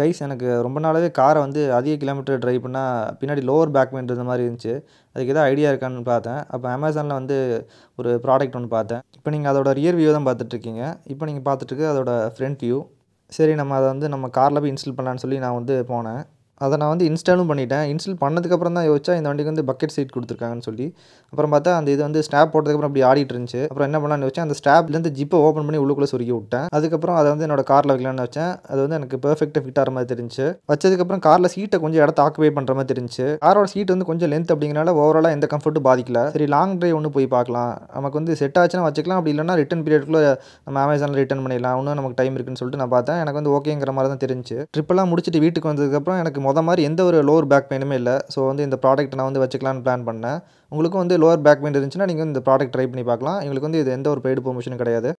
guys எனக்கு ரொம்ப நாளாகவே காரை வந்து அதிக கிலோமீட்டர் ட்ரைவ் பண்ணால் பின்னாடி லோவர் பேக் பெயின் மாதிரி இருந்துச்சு அதுக்கு எதாவது ஐடியா இருக்கான்னு பார்த்தேன் அப்போ அமேசானில் வந்து ஒரு ப்ராடக்ட் ஒன்று பார்த்தேன் இப்போ நீங்கள் அதோட ரியர் வியூ தான் பார்த்துட்ருக்கீங்க இப்போ நீங்கள் பார்த்துட்ருக்கு அதோட ஃப்ரண்ட் வியூ சரி நம்ம அதை வந்து நம்ம காரில் போய் இன்ஸ்டால் பண்ணலான்னு சொல்லி நான் வந்து போனேன் அதை நான் வந்து இன்ஸ்டாலும் பண்ணிட்டேன் இன்ஸ்டால் பண்ணதுக்கப்புறம் தான் யோசிச்சா இந்த வண்டிக்கு வந்து பக்கெட் சீட் கொடுத்துருக்காங்கன்னு சொல்லி அப்புறம் பார்த்தா அந்த இது வந்து ஸ்டாப் போட்டதுக்கப்புறம் அப்படி ஆடிட்டு இருந்துச்சு அப்புறம் என்ன பண்ணலாம்னு வச்சேன் அந்த ஸ்டாப்லேருந்து ஜிப்பை ஓப்பன் பண்ணி உள்ளுக்குள்ளே சுருக்கி விட்டேன் அதுக்கப்புறம் அதை வந்து என்னோட காரில் வைக்கலாம்னு வச்சேன் அது வந்து எனக்கு பெர்ஃபெக்டாக ஃபிட் ஆகிற மாதிரி தெரிஞ்சு வச்சதுக்கப்புறம் காரில் சீட்டை கொஞ்சம் இடத்த ஆக்குபை பண்ணுற மாதிரி தெரிஞ்சு காரோட சீட் வந்து கொஞ்சம் லென்த் அப்படிங்கிறனால ஓவராலாக எந்த கம்ஃபர்ட்டும் பாதிக்கல சரி லாங் ட்ரைவ் ஒன்று போய் பார்க்கலாம் நமக்கு வந்து செட் ஆச்சுன்னா வச்சுக்கலாம் அப்படி இல்லைனா ரிட்டன் பீரியட்குள்ளே நம்ம அமேசானில் ரிட்டன் பண்ணிடலாம் இன்னும் நமக்கு டைம் இருக்குன்னு சொல்லிட்டு நான் பார்த்தேன் எனக்கு வந்து ஓகேங்கிற மாதிரி தான் தெரிஞ்சு ட்ரிப்பெல்லாம் முடிச்சுட்டு வீட்டுக்கு வந்ததுக்கப்புறம் எனக்கு மொதல் மாதிரி எந்த ஒரு லோவர் பேக் பெயினுமே இல்லை ஸோ வந்து இந்த ப்ராடக்ட் நான் வந்து வச்சுக்கலான்னு பிளான் பண்ணேன் உங்களுக்கும் வந்து லோவர் பேக் பெயின் இருந்துச்சுன்னா நீங்கள் இந்த ப்ராடக்ட் ட்ரை பண்ணி பார்க்கலாம் எங்களுக்கு வந்து இது எந்த ஒரு பெய்டு ப்ரொமோஷனும் கிடையாது